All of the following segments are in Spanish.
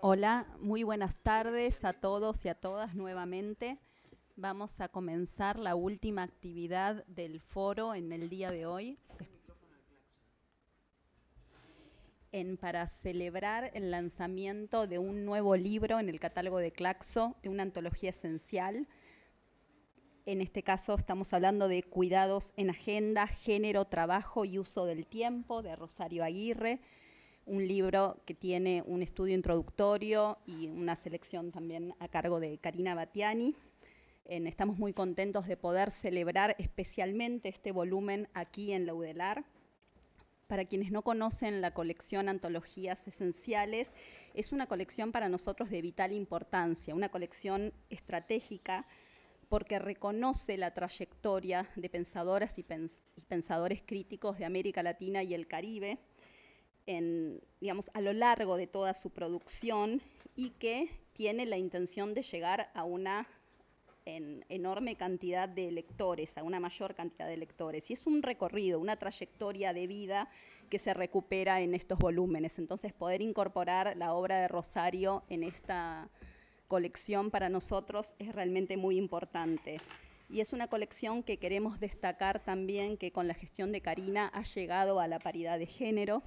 Hola, muy buenas tardes a todos y a todas nuevamente. Vamos a comenzar la última actividad del foro en el día de hoy. En, para celebrar el lanzamiento de un nuevo libro en el catálogo de Claxo, de una antología esencial. En este caso estamos hablando de Cuidados en Agenda, Género, Trabajo y Uso del Tiempo, de Rosario Aguirre un libro que tiene un estudio introductorio y una selección también a cargo de Karina Batiani. estamos muy contentos de poder celebrar especialmente este volumen aquí en la UDELAR. Para quienes no conocen la colección Antologías Esenciales, es una colección para nosotros de vital importancia, una colección estratégica porque reconoce la trayectoria de pensadoras y pensadores críticos de América Latina y el Caribe, digamos, a lo largo de toda su producción y que tiene la intención de llegar a una enorme cantidad de lectores, a una mayor cantidad de lectores. Y es un recorrido, una trayectoria de vida que se recupera en estos volúmenes. Entonces, poder incorporar la obra de Rosario en esta colección para nosotros es realmente muy importante. Y es una colección que queremos destacar también que con la gestión de Karina ha llegado a la paridad de género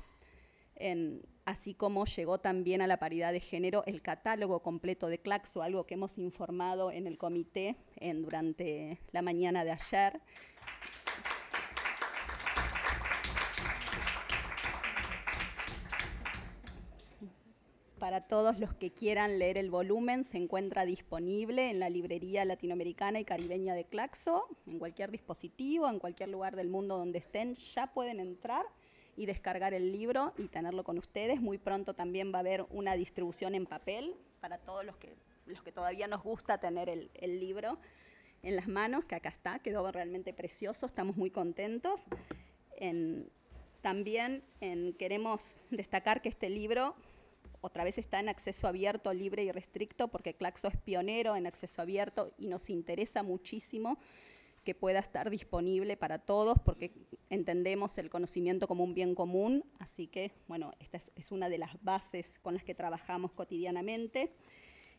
así como llegó también a la paridad de género el catálogo completo de Claxo, algo que hemos informado en el comité durante la mañana de ayer. Para todos los que quieran leer el volumen, se encuentra disponible en la librería latinoamericana y caribeña de Claxo, en cualquier dispositivo, en cualquier lugar del mundo donde estén, ya pueden entrar y descargar el libro y tenerlo con ustedes. Muy pronto también va a haber una distribución en papel para todos los que, los que todavía nos gusta tener el, libro en las manos, que acá está, quedó realmente precioso, estamos muy contentos. también queremos destacar que este libro otra vez está en acceso abierto, libre y restricto, porque Claxo es pionero en acceso abierto y nos interesa muchísimo que pueda estar disponible para todos, porque entendemos el conocimiento como un bien común, así que, bueno, esta es, una de las bases con las que trabajamos cotidianamente.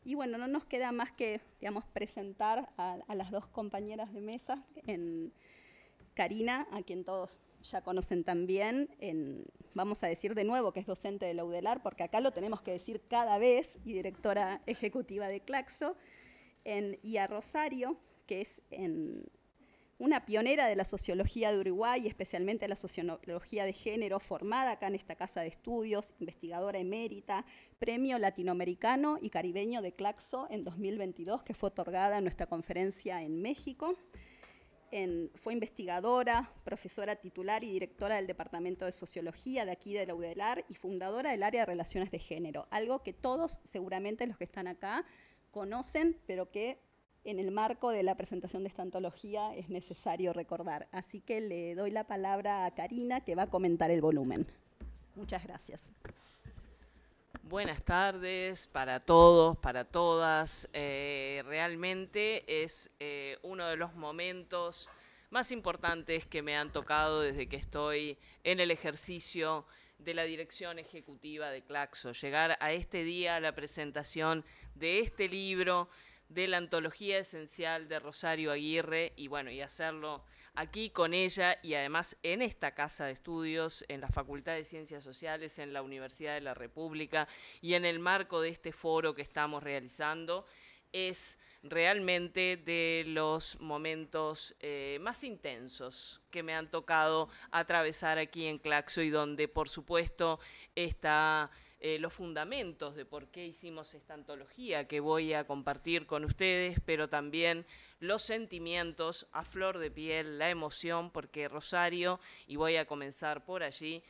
Y bueno, no nos queda más que, digamos, presentar a, las dos compañeras de mesa, en Karina, a quien todos ya conocen también, en, vamos a decir de nuevo que es docente de la UDELAR, porque acá lo tenemos que decir cada vez, y directora ejecutiva de Claxo, en, y a Rosario, que es en, una pionera de la sociología de Uruguay, y especialmente la sociología de género, formada acá en esta casa de estudios, investigadora emérita, premio latinoamericano y caribeño de Claxo en 2022, que fue otorgada en nuestra conferencia en México. fue investigadora, profesora titular y directora del Departamento de Sociología de aquí de la UDELAR y fundadora del área de Relaciones de Género, algo que todos seguramente los que están acá conocen, pero que en el marco de la presentación de esta antología es necesario recordar. Así que le doy la palabra a Karina, que va a comentar el volumen. Muchas gracias. Buenas tardes para todos, para todas. Eh, realmente es eh, uno de los momentos más importantes que me han tocado desde que estoy en el ejercicio de la dirección ejecutiva de Claxo. Llegar a este día, a la presentación de este libro de la antología esencial de Rosario Aguirre y bueno, y hacerlo aquí con ella y además en esta casa de estudios, en la Facultad de Ciencias Sociales, en la Universidad de la República y en el marco de este foro que estamos realizando, es realmente de los momentos eh, más intensos que me han tocado atravesar aquí en Claxo y donde por supuesto está... Eh, los fundamentos de por qué hicimos esta antología que voy a compartir con ustedes, pero también los sentimientos a flor de piel, la emoción, porque Rosario, y voy a comenzar por allí,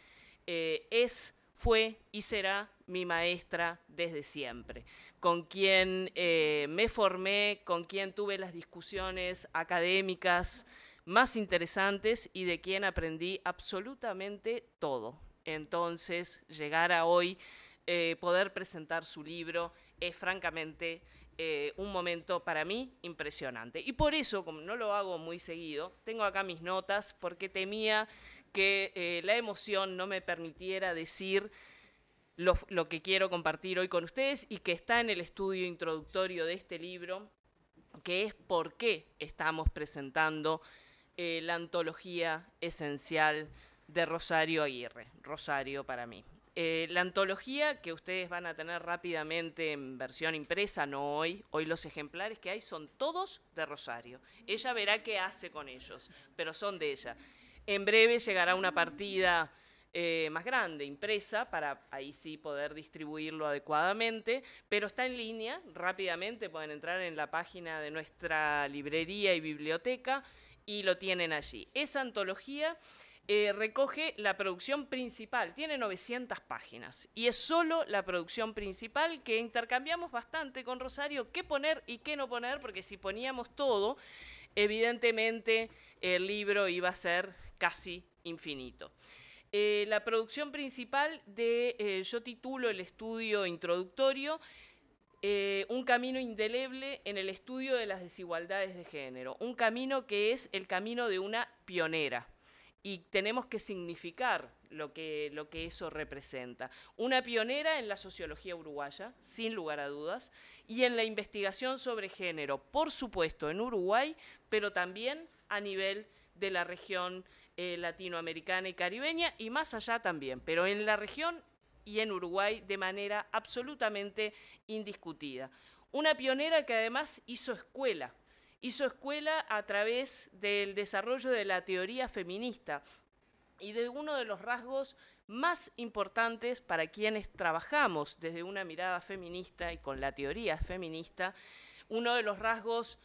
eh, es fue y será mi maestra desde siempre, con quien eh, me formé, con quien tuve las discusiones académicas más interesantes y de quien aprendí absolutamente todo. Entonces, llegar a hoy eh, poder presentar su libro es francamente eh, un momento para mí impresionante. Y por eso, como no lo hago muy seguido, tengo acá mis notas porque temía que eh, la emoción no me permitiera decir lo, que quiero compartir hoy con ustedes y que está en el estudio introductorio de este libro, que es por qué estamos presentando la antología esencial de Rosario Aguirre. Rosario para mí. Eh, la antología que ustedes van a tener rápidamente en versión impresa, no hoy, hoy los ejemplares que hay son todos de Rosario. Ella verá qué hace con ellos, pero son de ella. En breve llegará una partida eh, más grande, impresa, para ahí sí poder distribuirlo adecuadamente, pero está en línea, rápidamente pueden entrar en la página de nuestra librería y biblioteca y lo tienen allí. Esa antología eh, recoge la producción principal, tiene 900 páginas y es solo la producción principal que intercambiamos bastante con Rosario qué poner y qué no poner, porque si poníamos todo, evidentemente el libro iba a ser casi infinito. Eh, la producción principal de eh, Yo titulo el estudio introductorio Un camino indeleble en el estudio de las desigualdades de género, un camino que es el camino de una pionera y tenemos que significar lo que, lo que eso representa. Una pionera en la sociología uruguaya, sin lugar a dudas, y en la investigación sobre género, por supuesto, en Uruguay, pero también a nivel de la región eh, latinoamericana y caribeña, y más allá también, pero en la región y en Uruguay de manera absolutamente indiscutida. Una pionera que además hizo escuela hizo escuela a través del desarrollo de la teoría feminista y de uno de los rasgos más importantes para quienes trabajamos desde una mirada feminista y con la teoría feminista, uno de los rasgos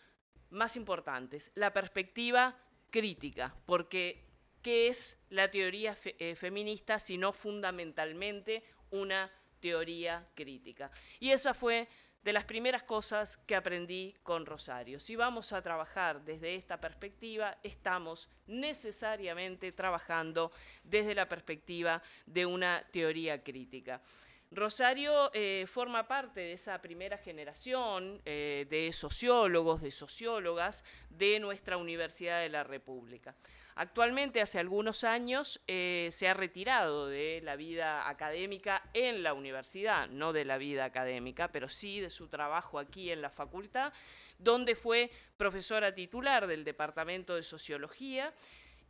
más importantes, la perspectiva crítica, porque ¿qué es la teoría eh, feminista si no fundamentalmente una teoría crítica? Y esa fue de las primeras cosas que aprendí con Rosario. Si vamos a trabajar desde esta perspectiva, estamos necesariamente trabajando desde la perspectiva de una teoría crítica. Rosario eh, forma parte de esa primera generación eh, de sociólogos, de sociólogas de nuestra Universidad de la República. Actualmente, hace algunos años, eh, se ha retirado de la vida académica en la universidad, no de la vida académica, pero sí de su trabajo aquí en la facultad, donde fue profesora titular del Departamento de Sociología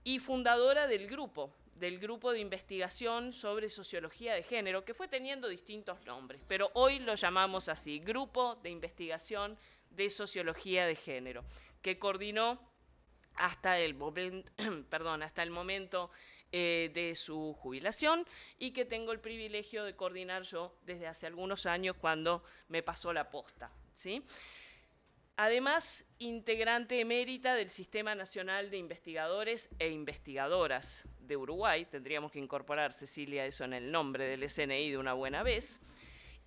y fundadora del grupo, del grupo de investigación sobre sociología de género, que fue teniendo distintos nombres, pero hoy lo llamamos así, Grupo de Investigación de Sociología de Género, que coordinó hasta el, momento, hasta eh, el momento de su jubilación y que tengo el privilegio de coordinar yo desde hace algunos años cuando me pasó la posta. ¿sí? Además, integrante emérita del Sistema Nacional de Investigadores e Investigadoras de Uruguay, tendríamos que incorporar, Cecilia, eso en el nombre del SNI de una buena vez,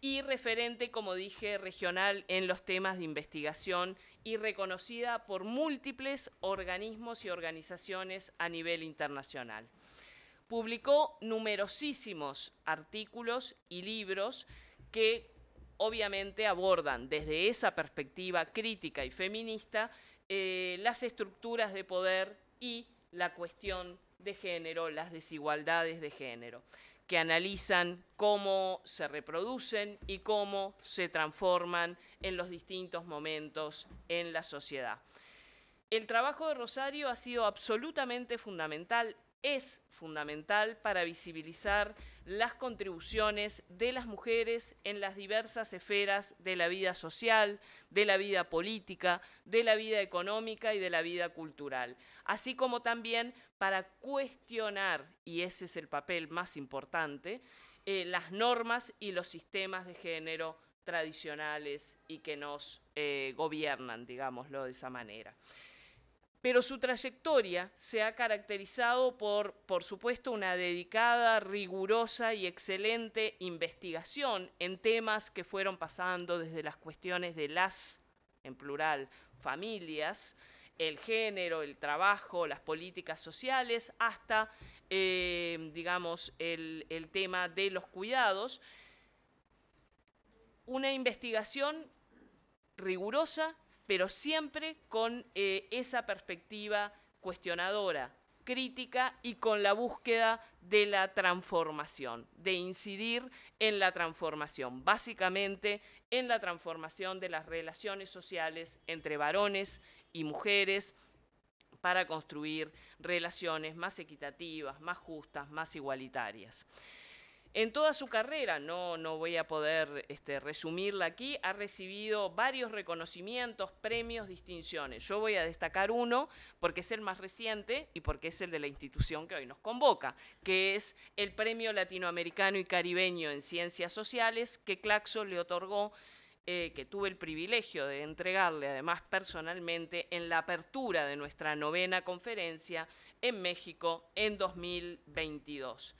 y referente, como dije, regional en los temas de investigación y reconocida por múltiples organismos y organizaciones a nivel internacional. Publicó numerosísimos artículos y libros que obviamente abordan desde esa perspectiva crítica y feminista eh, las estructuras de poder y la cuestión de género, las desigualdades de género que analizan cómo se reproducen y cómo se transforman en los distintos momentos en la sociedad. El trabajo de Rosario ha sido absolutamente fundamental es fundamental para visibilizar las contribuciones de las mujeres en las diversas esferas de la vida social, de la vida política, de la vida económica y de la vida cultural, así como también para cuestionar, y ese es el papel más importante, eh, las normas y los sistemas de género tradicionales y que nos eh, gobiernan, digámoslo de esa manera. Pero su trayectoria se ha caracterizado por, por supuesto, una dedicada, rigurosa y excelente investigación en temas que fueron pasando desde las cuestiones de las, en plural, familias, el género, el trabajo, las políticas sociales, hasta, eh, digamos, el, el tema de los cuidados. Una investigación rigurosa, pero siempre con eh, esa perspectiva cuestionadora, crítica y con la búsqueda de la transformación, de incidir en la transformación, básicamente en la transformación de las relaciones sociales entre varones y mujeres para construir relaciones más equitativas, más justas, más igualitarias. En toda su carrera, no, voy a poder este, resumirla aquí, ha recibido varios reconocimientos, premios, distinciones. Yo voy a destacar uno porque es el más reciente y porque es el de la institución que hoy nos convoca, que es el Premio Latinoamericano y Caribeño en Ciencias Sociales que Claxo le otorgó eh, que tuve el privilegio de entregarle además personalmente en la apertura de nuestra novena conferencia en México en 2022.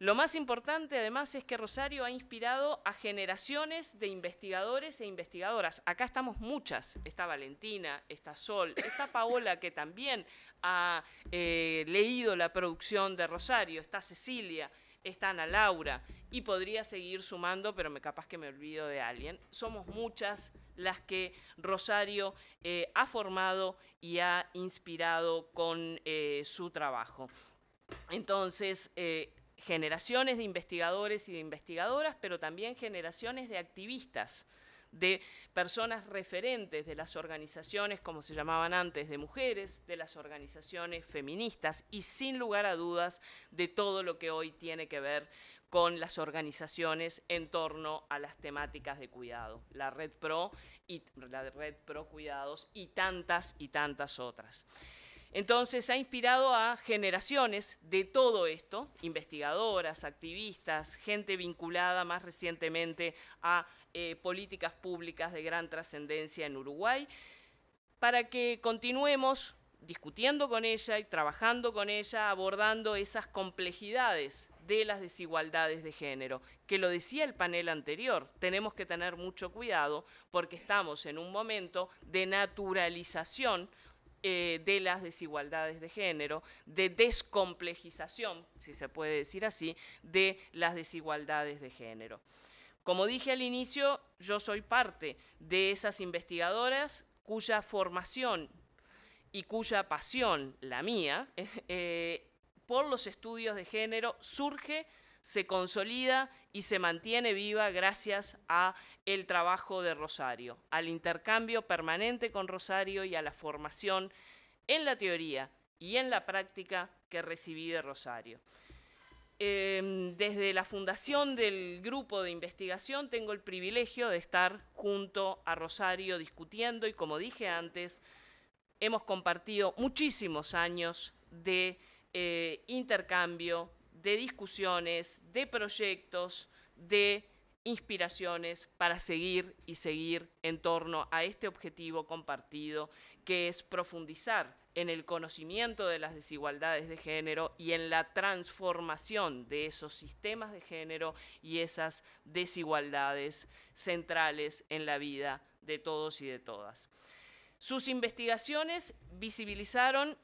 Lo más importante además es que Rosario ha inspirado a generaciones de investigadores e investigadoras. Acá estamos muchas. Está Valentina, está Sol, está Paola que también ha eh, leído la producción de Rosario, está Cecilia, está Ana Laura y podría seguir sumando, pero me capaz que me olvido de alguien. Somos muchas las que Rosario eh, ha formado y ha inspirado con eh, su trabajo. Entonces, generaciones de investigadores y de investigadoras, pero también generaciones de activistas, de personas referentes de las organizaciones, como se llamaban antes, de mujeres, de las organizaciones feministas y sin lugar a dudas de todo lo que hoy tiene que ver con las organizaciones en torno a las temáticas de cuidado, la Red Pro y la Red Pro Cuidados y tantas y tantas otras. Entonces ha inspirado a generaciones de todo esto, investigadoras, activistas, gente vinculada más recientemente a eh, políticas públicas de gran trascendencia en Uruguay, para que continuemos discutiendo con ella y trabajando con ella, abordando esas complejidades de las desigualdades de género, que lo decía el panel anterior, tenemos que tener mucho cuidado porque estamos en un momento de naturalización eh, de las desigualdades de género, de descomplejización, si se puede decir así, de las desigualdades de género. Como dije al inicio, yo soy parte de esas investigadoras cuya formación y cuya pasión, la mía, eh, por los estudios de género surge se consolida y se mantiene viva gracias a el trabajo de Rosario, al intercambio permanente con Rosario y a la formación en la teoría y en la práctica que recibí de Rosario. Em, desde la fundación del grupo de investigación tengo el privilegio de estar junto a Rosario discutiendo y como dije antes, hemos compartido muchísimos años de eh, intercambio, de discusiones, de proyectos, de inspiraciones para seguir y seguir en torno a este objetivo compartido, que es profundizar en el conocimiento de las desigualdades de género y en la transformación de esos sistemas de género y esas desigualdades centrales en la vida de todos y de todas. Sus investigaciones visibilizaron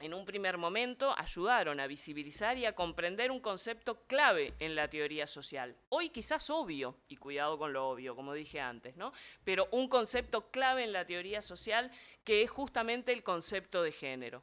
en un primer momento ayudaron a visibilizar y a comprender un concepto clave en la teoría social. Hoy quizás obvio, y cuidado con lo obvio, como dije antes, ¿no? Pero un concepto clave en la teoría social que es justamente el concepto de género.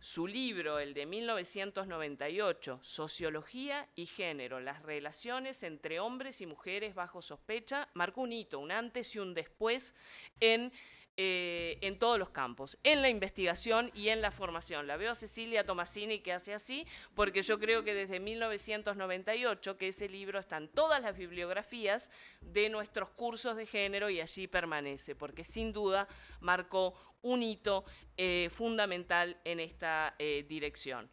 Su libro, el de 1998, Sociología y Género, las relaciones entre hombres y mujeres bajo sospecha, marcó un hito, un antes y un después en eh, en todos los campos, en la investigación y en la formación. La veo a Cecilia Tomasini que hace así, porque yo creo que desde 1998, que ese libro está en todas las bibliografías de nuestros cursos de género y allí permanece, porque sin duda marcó un hito eh, fundamental en esta eh, dirección.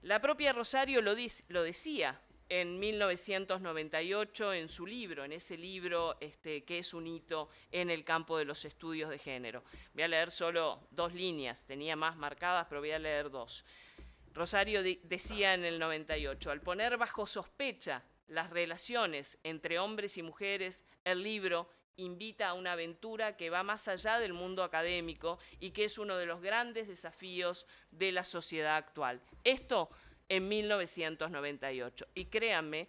La propia Rosario lo decía, en 1998 en su libro, en ese libro este, que es un hito en el campo de los estudios de género. Voy a leer solo dos líneas, tenía más marcadas, pero voy a leer dos. Rosario decía en el 98, al poner bajo sospecha las relaciones entre hombres y mujeres, el libro invita a una aventura que va más allá del mundo académico y que es uno de los grandes desafíos de la sociedad actual. Esto en 1998. Y créanme,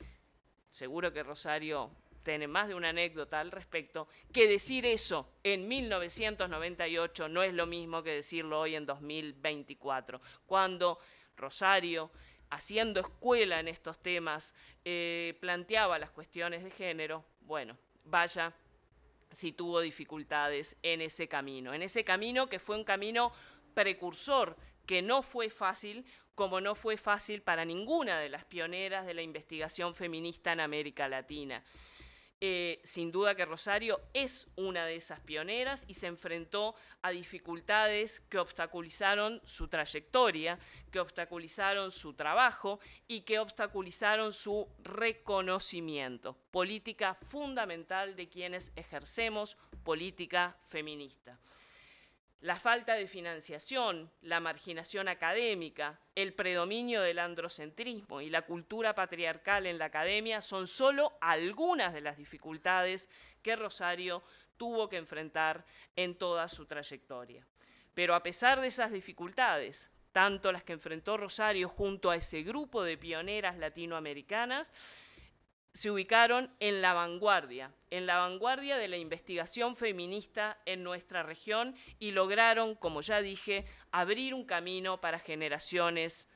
seguro que Rosario tiene más de una anécdota al respecto, que decir eso en 1998 no es lo mismo que decirlo hoy en 2024, cuando Rosario, haciendo escuela en estos temas, eh, planteaba las cuestiones de género, bueno, vaya si tuvo dificultades en ese camino, en ese camino que fue un camino precursor que no fue fácil, como no fue fácil para ninguna de las pioneras de la investigación feminista en América Latina. Eh, sin duda que Rosario es una de esas pioneras y se enfrentó a dificultades que obstaculizaron su trayectoria, que obstaculizaron su trabajo y que obstaculizaron su reconocimiento, política fundamental de quienes ejercemos política feminista la falta de financiación, la marginación académica, el predominio del androcentrismo y la cultura patriarcal en la academia son solo algunas de las dificultades que Rosario tuvo que enfrentar en toda su trayectoria. Pero a pesar de esas dificultades, tanto las que enfrentó Rosario junto a ese grupo de pioneras latinoamericanas, se ubicaron en la vanguardia, en la vanguardia de la investigación feminista en nuestra región y lograron, como ya dije, abrir un camino para generaciones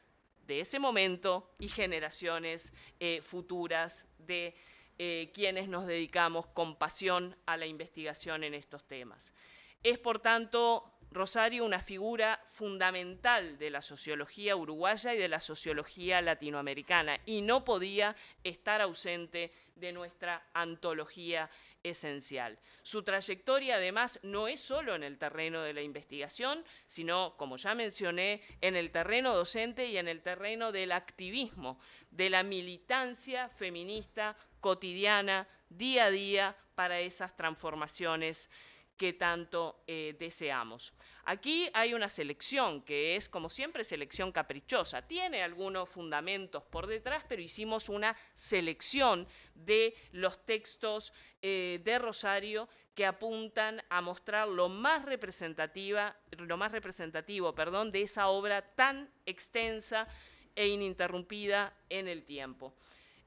de ese momento y generaciones eh, futuras de eh, quienes nos dedicamos con pasión a la investigación en estos temas. Es, por tanto, Rosario una figura fundamental de la sociología uruguaya y de la sociología latinoamericana y no podía estar ausente de nuestra antología esencial. Su trayectoria además no es solo en el terreno de la investigación, sino, como ya mencioné, en el terreno docente y en el terreno del activismo, de la militancia feminista cotidiana, día a día, para esas transformaciones que tanto eh, deseamos. Aquí hay una selección que es, como siempre, selección caprichosa. Tiene algunos fundamentos por detrás, pero hicimos una selección de los textos eh, de Rosario que apuntan a mostrar lo más representativa, lo más representativo, perdón, de esa obra tan extensa e ininterrumpida en el tiempo.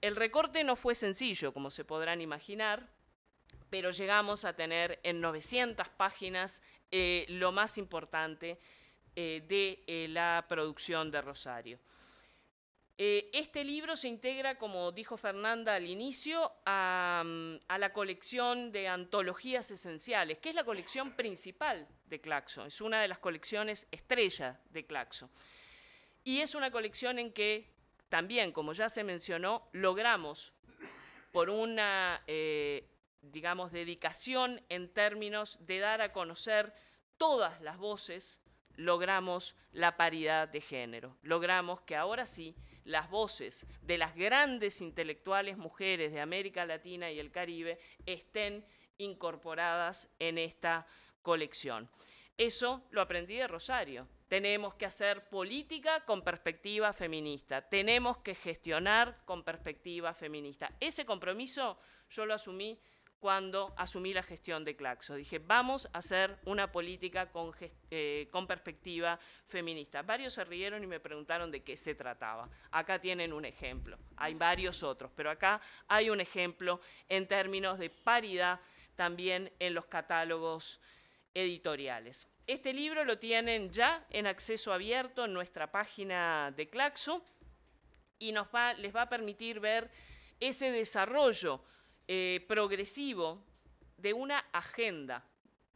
El recorte no fue sencillo, como se podrán imaginar, pero llegamos a tener en 900 páginas eh, lo más importante eh, de eh, la producción de Rosario. este libro se integra, como dijo Fernanda al inicio, a, a, la colección de antologías esenciales, que es la colección principal de Claxo, es una de las colecciones estrella de Claxo. Y es una colección en que también, como ya se mencionó, logramos por una digamos, dedicación en términos de dar a conocer todas las voces, logramos la paridad de género. Logramos que ahora sí las voces de las grandes intelectuales mujeres de América Latina y el Caribe estén incorporadas en esta colección. Eso lo aprendí de Rosario. Tenemos que hacer política con perspectiva feminista. Tenemos que gestionar con perspectiva feminista. Ese compromiso yo lo asumí cuando asumí la gestión de Claxo. Dije, vamos a hacer una política eh, con, perspectiva feminista. Varios se rieron y me preguntaron de qué se trataba. Acá tienen un ejemplo, hay varios otros, pero acá hay un ejemplo en términos de paridad también en los catálogos editoriales. Este libro lo tienen ya en acceso abierto en nuestra página de Claxo y les va a permitir ver ese desarrollo eh, progresivo de una agenda.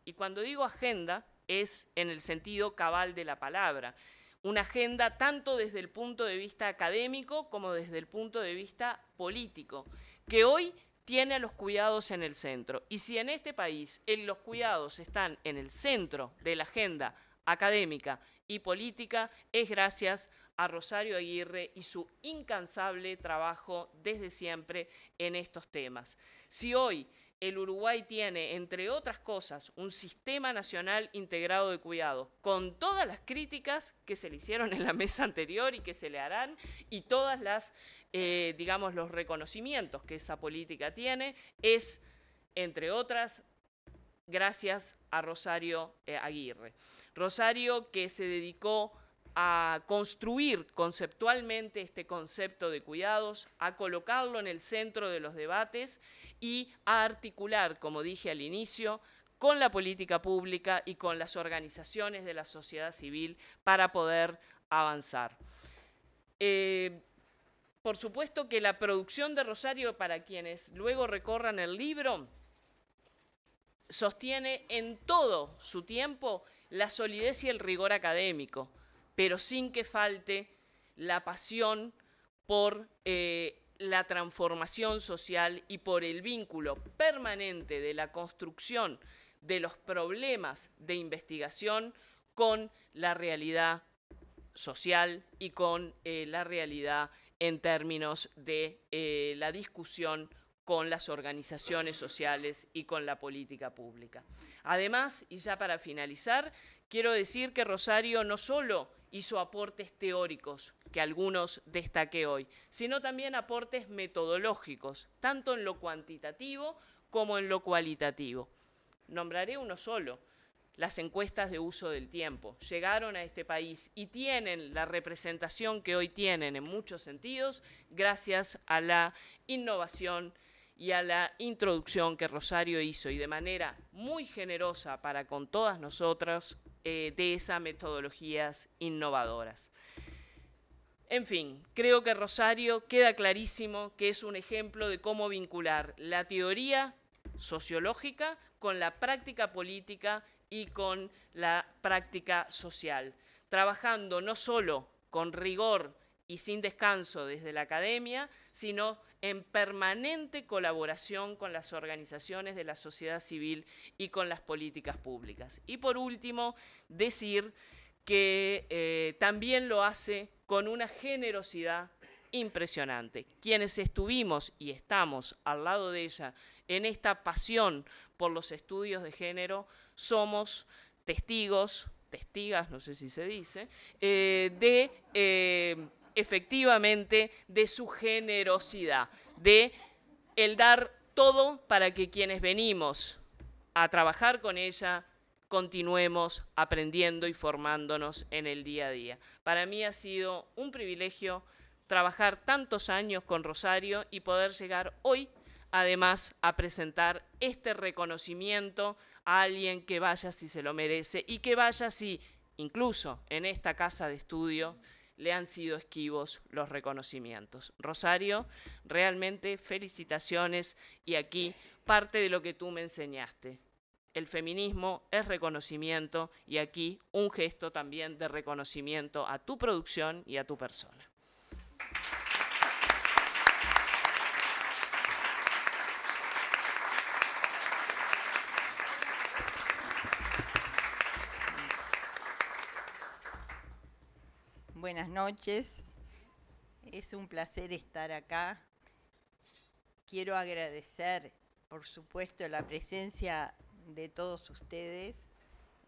Y cuando digo agenda, es en el sentido cabal de la palabra. Una agenda tanto desde el punto de vista académico como desde el punto de vista político, que hoy tiene a los cuidados en el centro. Y si en este país en los cuidados están en el centro de la agenda académica y política, es gracias a a Rosario Aguirre y su incansable trabajo desde siempre en estos temas. Si hoy el Uruguay tiene, entre otras cosas, un sistema nacional integrado de cuidado, con todas las críticas que se le hicieron en la mesa anterior y que se le harán, y todas las, eh, digamos, los reconocimientos que esa política tiene, es, entre otras, gracias a Rosario eh, Aguirre. Rosario que se dedicó a construir conceptualmente este concepto de cuidados, a colocarlo en el centro de los debates y a articular, como dije al inicio, con la política pública y con las organizaciones de la sociedad civil para poder avanzar. Eh, por supuesto que la producción de Rosario, para quienes luego recorran el libro, sostiene en todo su tiempo la solidez y el rigor académico pero sin que falte la pasión por eh, la transformación social y por el vínculo permanente de la construcción de los problemas de investigación con la realidad social y con eh, la realidad en términos de eh, la discusión con las organizaciones sociales y con la política pública. Además, y ya para finalizar, quiero decir que Rosario no solo hizo aportes teóricos, que algunos destaque hoy, sino también aportes metodológicos, tanto en lo cuantitativo como en lo cualitativo. Nombraré uno solo, las encuestas de uso del tiempo. Llegaron a este país y tienen la representación que hoy tienen en muchos sentidos gracias a la innovación y a la introducción que Rosario hizo y de manera muy generosa para con todas nosotras eh, de esas metodologías innovadoras. En fin, creo que Rosario queda clarísimo que es un ejemplo de cómo vincular la teoría sociológica con la práctica política y con la práctica social, trabajando no solo con rigor y sin descanso desde la academia, sino en permanente colaboración con las organizaciones de la sociedad civil y con las políticas públicas. Y por último, decir que eh, también lo hace con una generosidad impresionante. Quienes estuvimos y estamos al lado de ella en esta pasión por los estudios de género, somos testigos, testigas, no sé si se dice, eh, de... Eh, efectivamente de su generosidad, de el dar todo para que quienes venimos a trabajar con ella continuemos aprendiendo y formándonos en el día a día. Para mí ha sido un privilegio trabajar tantos años con Rosario y poder llegar hoy además a presentar este reconocimiento a alguien que vaya si se lo merece y que vaya si incluso en esta casa de estudio le han sido esquivos los reconocimientos. Rosario, realmente felicitaciones y aquí parte de lo que tú me enseñaste. El feminismo es reconocimiento y aquí un gesto también de reconocimiento a tu producción y a tu persona. buenas noches. Es un placer estar acá. Quiero agradecer, por supuesto, la presencia de todos ustedes.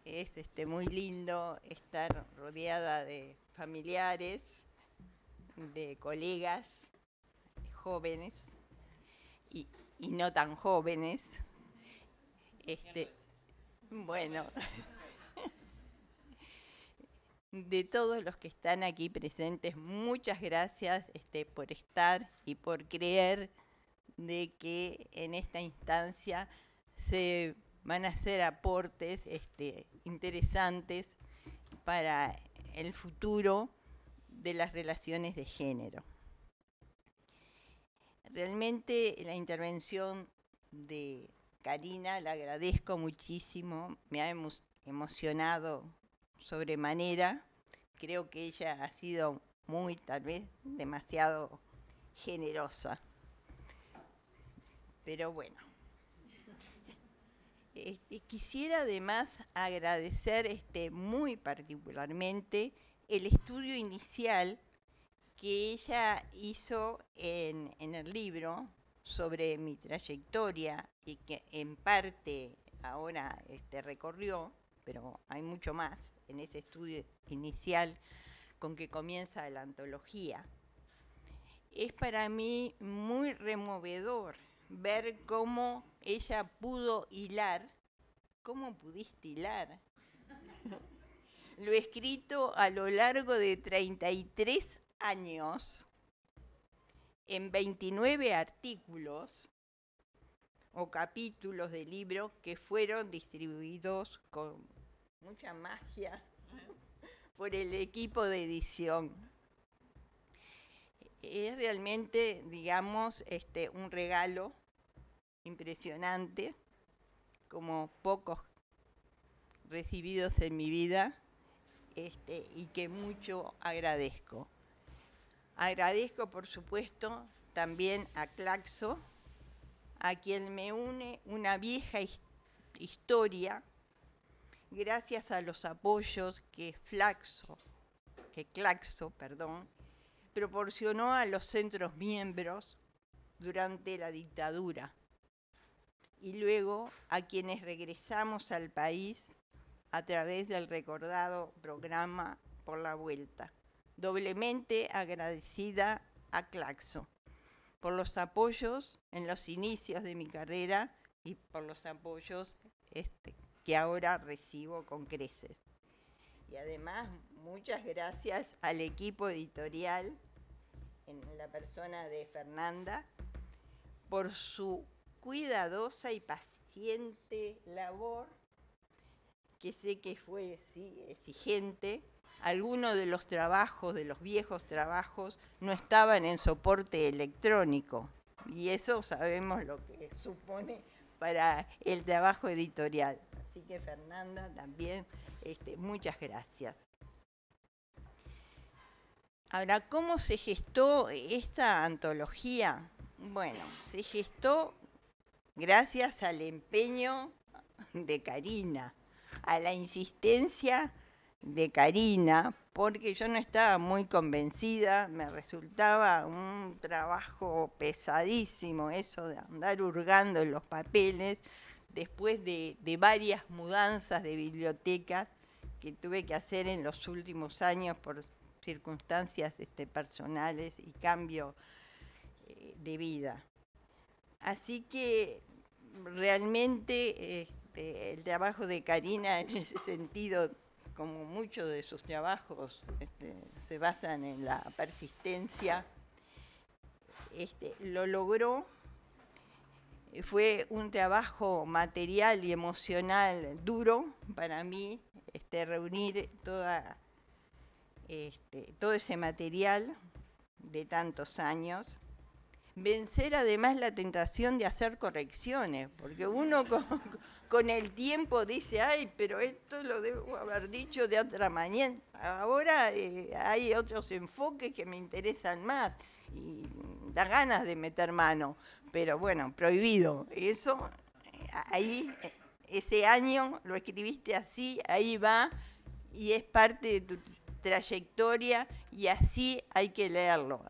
Es este, muy lindo estar rodeada de familiares, de colegas jóvenes y, no tan jóvenes. Este, bueno. de todos los que están aquí presentes. Muchas gracias este, por estar y por creer de que en esta instancia se van a hacer aportes este, interesantes para el futuro de las relaciones de género. Realmente la intervención de Karina la agradezco muchísimo, me ha emocionado sobremanera creo que ella ha sido muy, tal vez, demasiado generosa. Pero bueno. Este, quisiera además agradecer este, muy particularmente el estudio inicial que ella hizo en, en, el libro sobre mi trayectoria y que en parte ahora este, recorrió, pero hay mucho más en ese estudio inicial con que comienza la antología. Es para mí muy removedor ver cómo ella pudo hilar, cómo pudiste hilar, lo escrito a lo largo de 33 años en 29 artículos o capítulos de libro que fueron distribuidos con mucha magia por el equipo de edición. Es realmente, digamos, este, un regalo impresionante, como pocos recibidos en mi vida, este, y que mucho agradezco. Agradezco, por supuesto, también a Claxo, a quien me une una vieja historia gracias a los apoyos que Flaxo, que Claxo, proporcionó a los centros miembros durante la dictadura y luego a quienes regresamos al país a través del recordado programa Por la Vuelta. Doblemente agradecida a Claxo por los apoyos en los inicios de mi carrera y por los apoyos este, que ahora recibo con creces. Y además, muchas gracias al equipo editorial, en la persona de Fernanda, por su cuidadosa y paciente labor, que sé que fue exigente. Algunos de los trabajos, de los viejos trabajos, no estaban en soporte electrónico. Y eso sabemos lo que supone para el trabajo editorial. Así que Fernanda, también este, muchas gracias. Ahora, ¿cómo se gestó esta antología? Bueno, se gestó gracias al empeño de Karina, a la insistencia de Karina, porque yo no estaba muy convencida, me resultaba un trabajo pesadísimo eso de andar hurgando en los papeles, después de, varias mudanzas de bibliotecas que tuve que hacer en los últimos años por circunstancias este, personales y cambio eh, de vida. Así que realmente este, el trabajo de Karina en ese sentido, como muchos de sus trabajos, este, se basan en la persistencia, lo logró fue un trabajo material y emocional duro para mí, este, reunir toda, este, todo ese material de tantos años. Vencer además la tentación de hacer correcciones, porque uno con, el tiempo dice, ay, pero esto lo debo haber dicho de otra manera. Ahora eh, hay otros enfoques que me interesan más y da ganas de meter mano, pero bueno, prohibido. Eso, ahí, ese año lo escribiste así, ahí va, y es parte de tu trayectoria, y así hay que leerlo.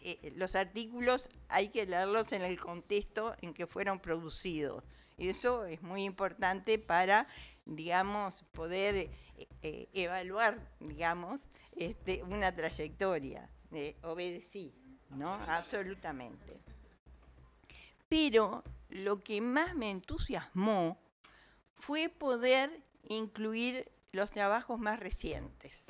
Eh, los artículos hay que leerlos en el contexto en que fueron producidos. Eso es muy importante para, digamos, poder eh, eh, evaluar, digamos, este, una trayectoria. Eh, obedecí, ¿no? Absolutamente. Pero lo que más me entusiasmó fue poder incluir los trabajos más recientes.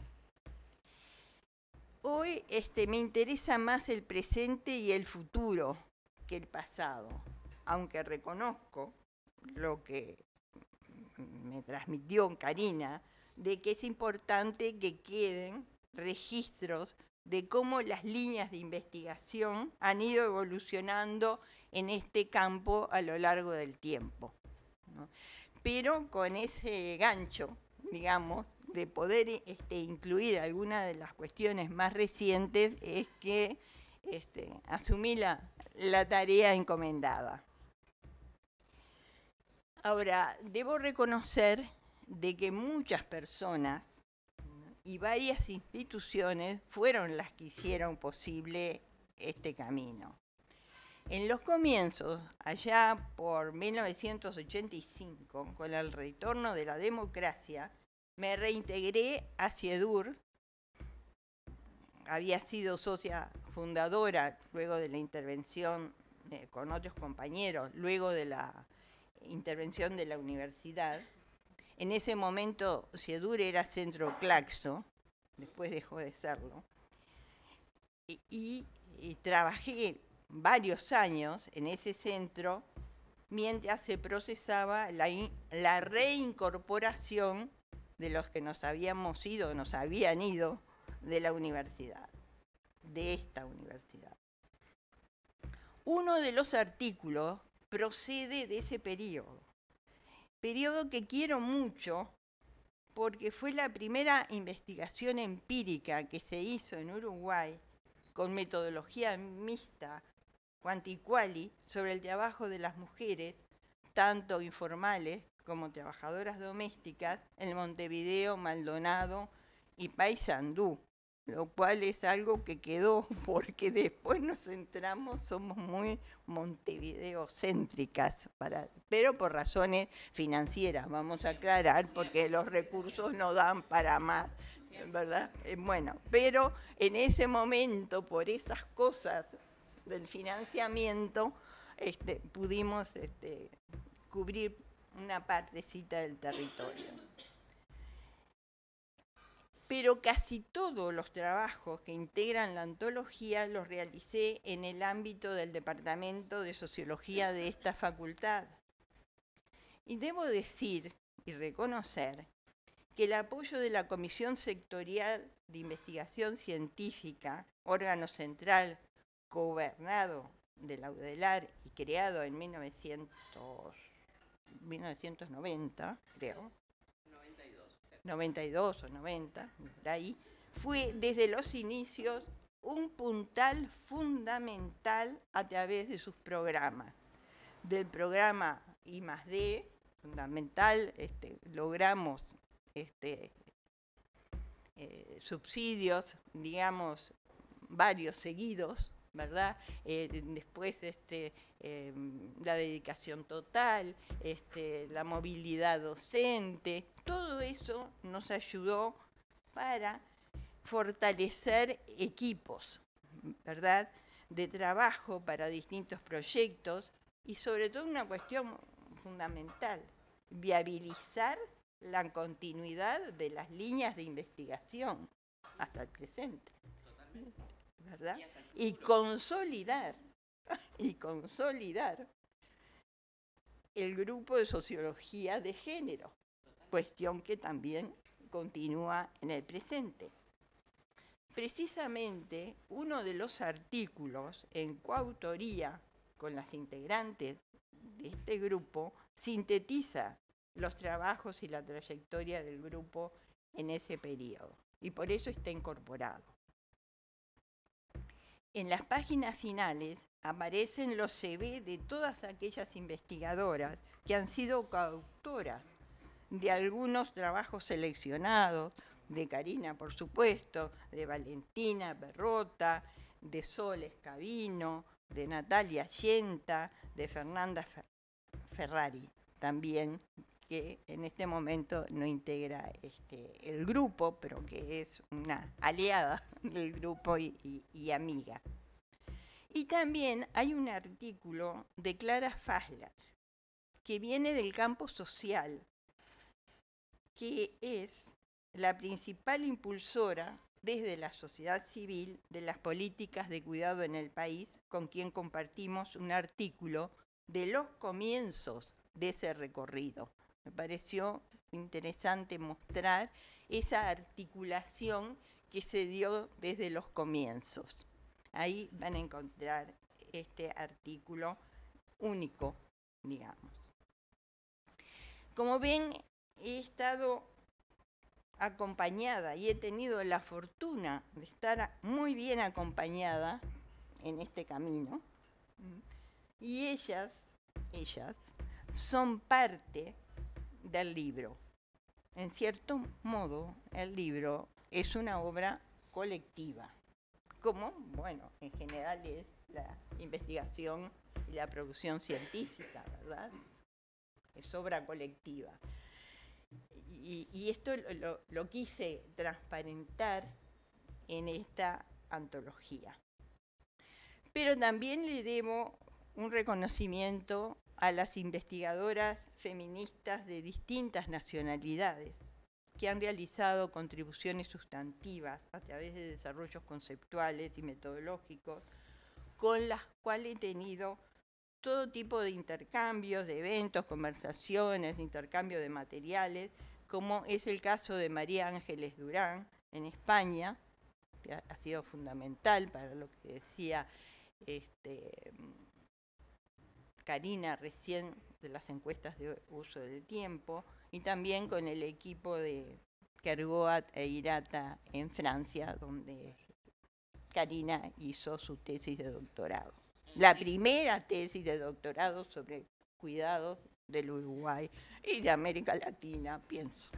Hoy este, me interesa más el presente y el futuro que el pasado, aunque reconozco lo que me transmitió Karina, de que es importante que queden registros de cómo las líneas de investigación han ido evolucionando en este campo a lo largo del tiempo. Pero con ese gancho, digamos, de poder este, incluir algunas de las cuestiones más recientes es que este, asumí la, la tarea encomendada. Ahora, debo reconocer de que muchas personas y varias instituciones fueron las que hicieron posible este camino. En los comienzos, allá por 1985, con el retorno de la democracia, me reintegré a CIEDUR. Había sido socia fundadora luego de la intervención eh, con otros compañeros, luego de la intervención de la universidad. En ese momento CIEDUR era Centro Claxo, después dejó de serlo. y trabajé varios años en ese centro mientras se procesaba la, reincorporación de los que nos habíamos ido, nos habían ido de la universidad, de esta universidad. Uno de los artículos procede de ese periodo, periodo que quiero mucho porque fue la primera investigación empírica que se hizo en Uruguay con metodología mixta Cuanticuali sobre el trabajo de las mujeres, tanto informales como trabajadoras domésticas, en Montevideo, Maldonado y Paysandú, lo cual es algo que quedó porque después nos centramos, somos muy montevideocéntricas, para, pero por razones financieras, vamos a aclarar, porque los recursos no dan para más, ¿verdad? Eh, bueno, pero en ese momento, por esas cosas del financiamiento este, pudimos este, cubrir una partecita del territorio. Pero casi todos los trabajos que integran la antología los realicé en el ámbito del Departamento de Sociología de esta facultad. Y debo decir y reconocer que el apoyo de la Comisión Sectorial de Investigación Científica, órgano central gobernado de la UDELAR y creado en 1990, creo. 92. o 90, de ahí, fue desde los inicios un puntal fundamental a través de sus programas. Del programa I más D, fundamental, este, logramos este, eh, subsidios, digamos, varios seguidos, ¿verdad? Eh, después este, eh, la dedicación total, este, la movilidad docente, todo eso nos ayudó para fortalecer equipos, ¿verdad? De trabajo para distintos proyectos y sobre todo una cuestión fundamental, viabilizar la continuidad de las líneas de investigación hasta el presente. Y, consolidar, y consolidar el grupo de sociología de género, cuestión que también continúa en el presente. Precisamente uno de los artículos en coautoría con las integrantes de este grupo sintetiza los trabajos y la trayectoria del grupo en ese periodo y por eso está incorporado en las páginas finales aparecen los CV de todas aquellas investigadoras que han sido coautoras de algunos trabajos seleccionados, de Karina, por supuesto, de Valentina Berrota, de Sol Escabino, de Natalia Yenta, de Fernanda Ferrari, también que en este momento no integra este, el grupo, pero que es una aliada del grupo y, amiga. Y también hay un artículo de Clara Faslat, que viene del campo social, que es la principal impulsora desde la sociedad civil de las políticas de cuidado en el país, con quien compartimos un artículo de los comienzos de ese recorrido, me pareció interesante mostrar esa articulación que se dio desde los comienzos. Ahí van a encontrar este artículo único, digamos. Como ven, he estado acompañada y he tenido la fortuna de estar muy bien acompañada en este camino. Y ellas, ellas, son parte del libro. En cierto modo, el libro es una obra colectiva, como, bueno, en general es la investigación y la producción científica, ¿verdad? Es obra colectiva. Y, esto lo quise transparentar en esta antología. Pero también le debo un reconocimiento a las investigadoras feministas de distintas nacionalidades que han realizado contribuciones sustantivas a través de desarrollos conceptuales y metodológicos, con las cuales he tenido todo tipo de intercambios, de eventos, conversaciones, intercambio de materiales, como es el caso de María Ángeles Durán en España, que ha sido fundamental para lo que decía este, Karina recién de las encuestas de uso del tiempo y también con el equipo de Kergoat e Irata en Francia, donde Karina hizo su tesis de doctorado. La primera tesis de doctorado sobre cuidados del Uruguay y de América Latina, pienso.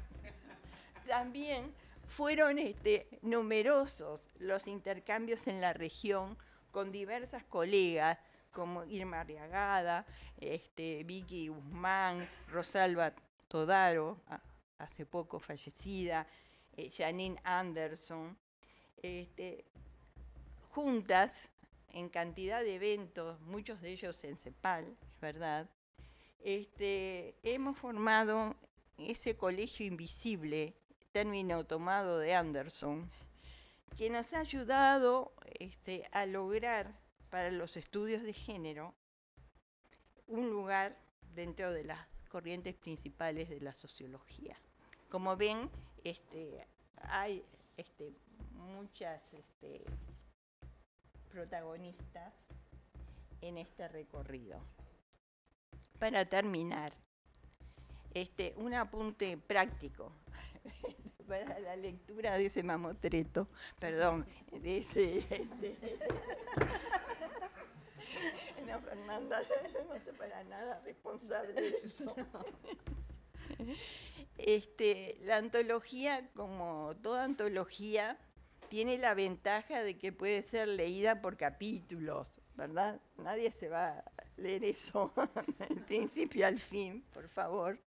También fueron este, numerosos los intercambios en la región con diversas colegas como Irma Arriagada, este, Vicky Guzmán, Rosalba Todaro, hace poco fallecida, eh, Janine Anderson, este, juntas en cantidad de eventos, muchos de ellos en CEPAL, es ¿verdad? Este, hemos formado ese colegio invisible, término tomado de Anderson, que nos ha ayudado este, a lograr para los estudios de género un lugar dentro de las corrientes principales de la sociología. Como ven, este, hay este, muchas este, protagonistas en este recorrido. Para terminar, este, un apunte práctico para la lectura de ese mamotreto, perdón, de ese... Fernanda, no sé para nada responsable de eso. Este, la antología, como toda antología, tiene la ventaja de que puede ser leída por capítulos, ¿verdad? Nadie se va a leer eso del principio al fin, por favor.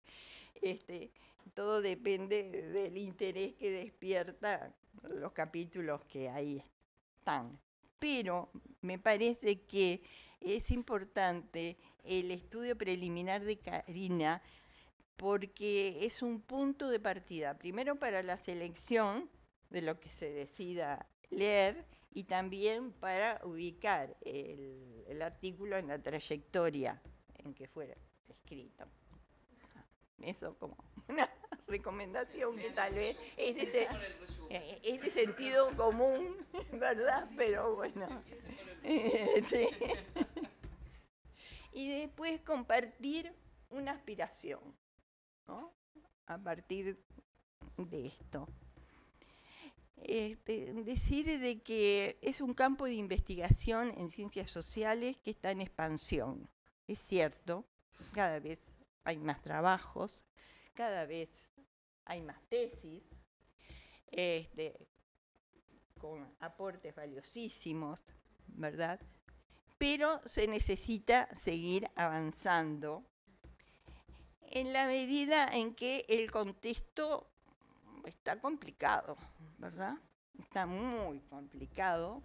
Este, todo depende del interés que despierta los capítulos que ahí están. Pero me parece que es importante el estudio preliminar de Karina porque es un punto de partida, primero para la selección de lo que se decida leer y también para ubicar el, artículo en la trayectoria en que fuera escrito. Eso como una recomendación que tal vez es de, eh, eh, sentido común, ¿verdad? Pero bueno. Y después compartir una aspiración, ¿no? A partir de esto. Este, decir de que es un campo de investigación en ciencias sociales que está en expansión. Es cierto, cada vez hay más trabajos, cada vez hay más tesis, este, con aportes valiosísimos, ¿verdad? Pero se necesita seguir avanzando en la medida en que el contexto está complicado, ¿verdad? Está muy complicado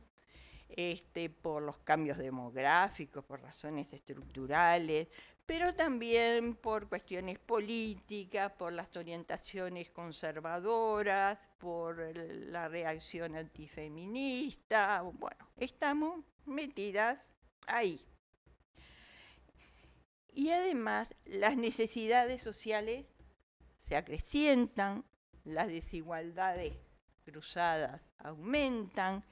este, por los cambios demográficos, por razones estructurales, pero también por cuestiones políticas, por las orientaciones conservadoras, por la reacción antifeminista. Bueno, estamos metidas ahí. Y además las necesidades sociales se acrecientan, las desigualdades cruzadas aumentan,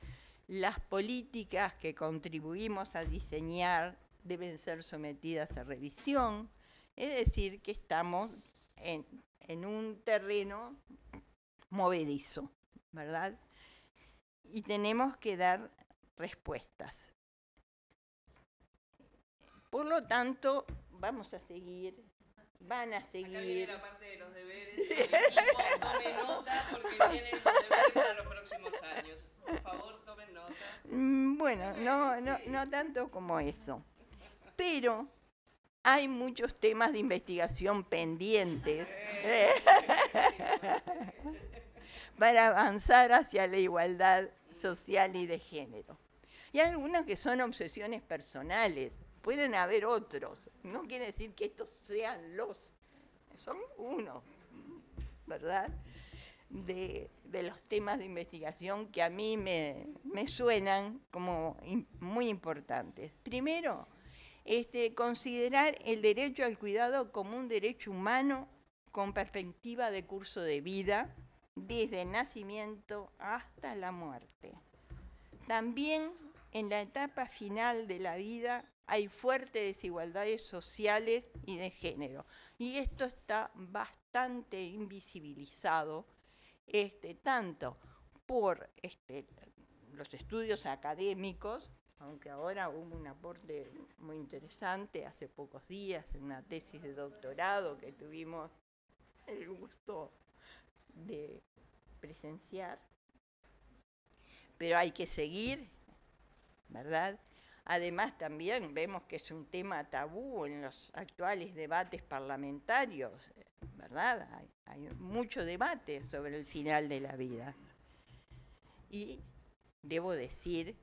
las políticas que contribuimos a diseñar deben ser sometidas a revisión. Es decir, que estamos en, en un terreno movedizo, ¿verdad? Y tenemos que dar respuestas. Por lo tanto, vamos a seguir, van a seguir. Acá viene la de los deberes. tome nota porque para próximos años. Por favor, tomen nota. Mm, bueno, no, no, no tanto como eso pero hay muchos temas de investigación pendientes ¿eh? para avanzar hacia la igualdad social y de género. Y hay algunas que son obsesiones personales, pueden haber otros, no quiere decir que estos sean los, son uno, ¿verdad? De, los temas de investigación que a mí me, suenan como muy importantes. Primero, este, considerar el derecho al cuidado como un derecho humano con perspectiva de curso de vida, desde el nacimiento hasta la muerte. También en la etapa final de la vida hay fuertes desigualdades sociales y de género. Y esto está bastante invisibilizado, este, tanto por este, los estudios académicos aunque ahora hubo un aporte muy interesante hace pocos días, una tesis de doctorado que tuvimos el gusto de presenciar. Pero hay que seguir, ¿verdad? Además también vemos que es un tema tabú en los actuales debates parlamentarios, ¿verdad? Hay, mucho debate sobre el final de la vida. Y debo decir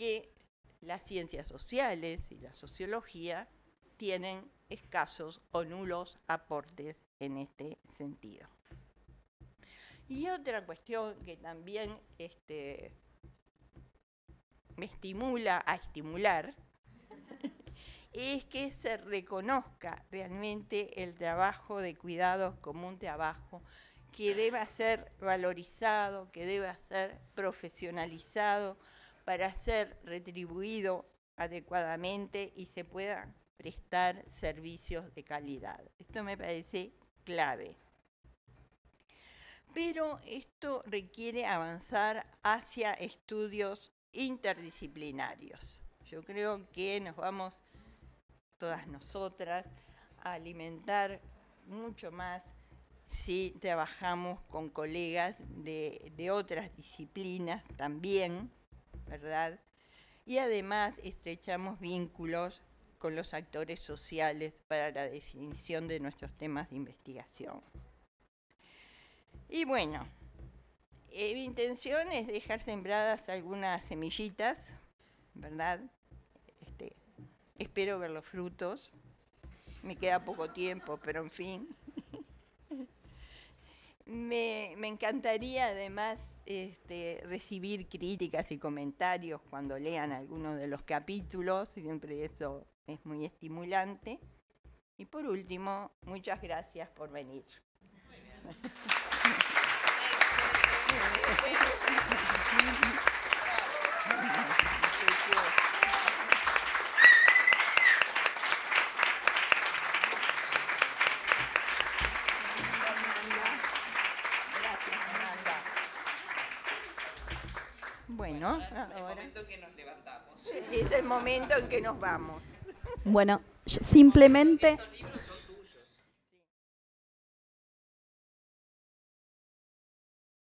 que las ciencias sociales y la sociología tienen escasos o nulos aportes en este sentido. Y otra cuestión que también este, me estimula a estimular es que se reconozca realmente el trabajo de cuidados como un trabajo que debe ser valorizado, que debe ser profesionalizado, para ser retribuido adecuadamente y se pueda prestar servicios de calidad. Esto me parece clave. Pero esto requiere avanzar hacia estudios interdisciplinarios. Yo creo que nos vamos, todas nosotras, a alimentar mucho más si trabajamos con colegas de otras disciplinas también ¿verdad? Y además estrechamos vínculos con los actores sociales para la definición de nuestros temas de investigación. Y bueno, eh, mi intención es dejar sembradas algunas semillitas, ¿verdad? Este, espero ver los frutos. Me queda poco tiempo, pero en fin. Me, encantaría además este, recibir críticas y comentarios cuando lean algunos de los capítulos, siempre eso es muy estimulante. Y por último, muchas gracias por venir. que nos levantamos. Es el momento en que nos vamos. Bueno, simplemente... Estos